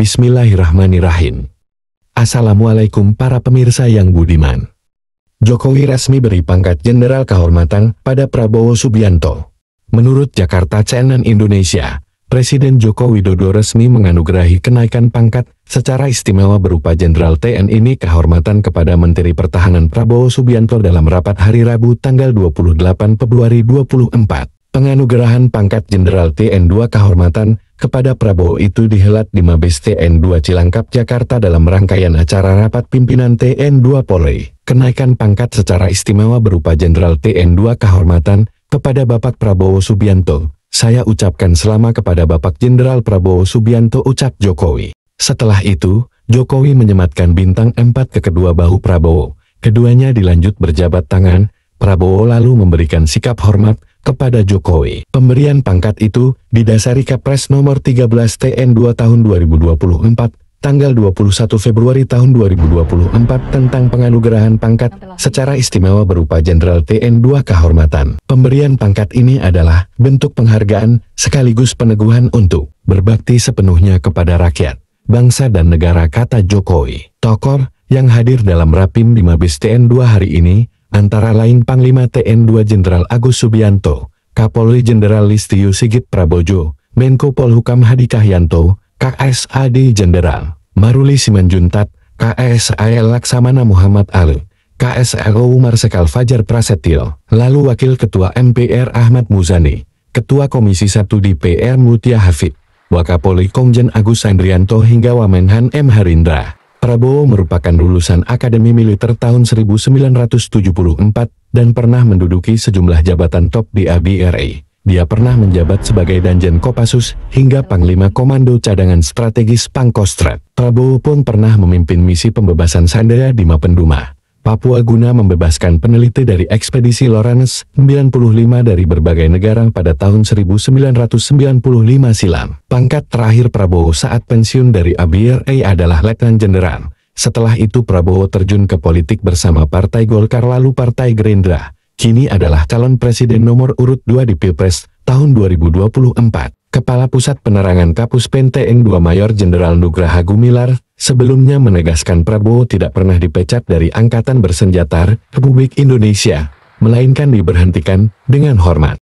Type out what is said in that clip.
Bismillahirrahmanirrahim. Assalamualaikum para pemirsa yang budiman. Jokowi resmi beri pangkat Jenderal Kehormatan pada Prabowo Subianto. Menurut Jakarta Channel Indonesia, Presiden Joko Widodo resmi menganugerahi kenaikan pangkat secara istimewa berupa Jenderal TNI ini kehormatan kepada Menteri Pertahanan Prabowo Subianto dalam rapat hari Rabu tanggal 28 Februari 2024. Penganugerahan pangkat Jenderal TN2 kehormatan kepada Prabowo itu dihelat di Mabes TN2 Cilangkap Jakarta dalam rangkaian acara rapat pimpinan TN2 Polri. Kenaikan pangkat secara istimewa berupa Jenderal TN2 Kehormatan kepada Bapak Prabowo Subianto. Saya ucapkan selama kepada Bapak Jenderal Prabowo Subianto ucap Jokowi. Setelah itu, Jokowi menyematkan bintang 4 ke kedua bahu Prabowo. Keduanya dilanjut berjabat tangan, Prabowo lalu memberikan sikap hormat, kepada Jokowi. Pemberian pangkat itu didasari Kepres nomor 13 TN 2 tahun 2024 tanggal 21 Februari tahun 2024 tentang penganugerahan pangkat secara istimewa berupa Jenderal TN 2 Kehormatan. Pemberian pangkat ini adalah bentuk penghargaan sekaligus peneguhan untuk berbakti sepenuhnya kepada rakyat, bangsa dan negara kata Jokowi. Tokor yang hadir dalam Rapim di Mabes TN 2 hari ini antara lain Panglima TN2 Jenderal Agus Subianto, Kapolri Jenderal Listio Sigit Prabowo, Menko Polhukam Hadi Cahyanto, KSAD Jenderal Maruli Simanjuntat, KSAL Laksamana Muhammad Ali, KSRO Marsekal Fajar Prasetyo, lalu Wakil Ketua MPR Ahmad Muzani, Ketua Komisi 1 DPR Mutia Hafid, Wakapolri Komjen Agus Andrianto hingga Wamenhan M. Harindra. Prabowo merupakan lulusan Akademi Militer tahun 1974 dan pernah menduduki sejumlah jabatan top di ABRI. Dia pernah menjabat sebagai Danjen Kopassus hingga Panglima Komando Cadangan Strategis Pangkostrat. Prabowo pun pernah memimpin misi pembebasan Sandera di Mapenduma. Papua guna membebaskan peneliti dari ekspedisi Lawrence 95 dari berbagai negara pada tahun 1995 silam. Pangkat terakhir Prabowo saat pensiun dari ABRA adalah Letnan Jenderal. Setelah itu Prabowo terjun ke politik bersama Partai Golkar lalu Partai Gerindra. Kini adalah calon presiden nomor urut 2 di Pilpres tahun 2024. Kepala Pusat Penerangan Kapus pente 2 Mayor Jenderal Nugraha Gumilar, sebelumnya menegaskan Prabowo tidak pernah dipecat dari Angkatan Bersenjata Republik Indonesia, melainkan diberhentikan dengan hormat.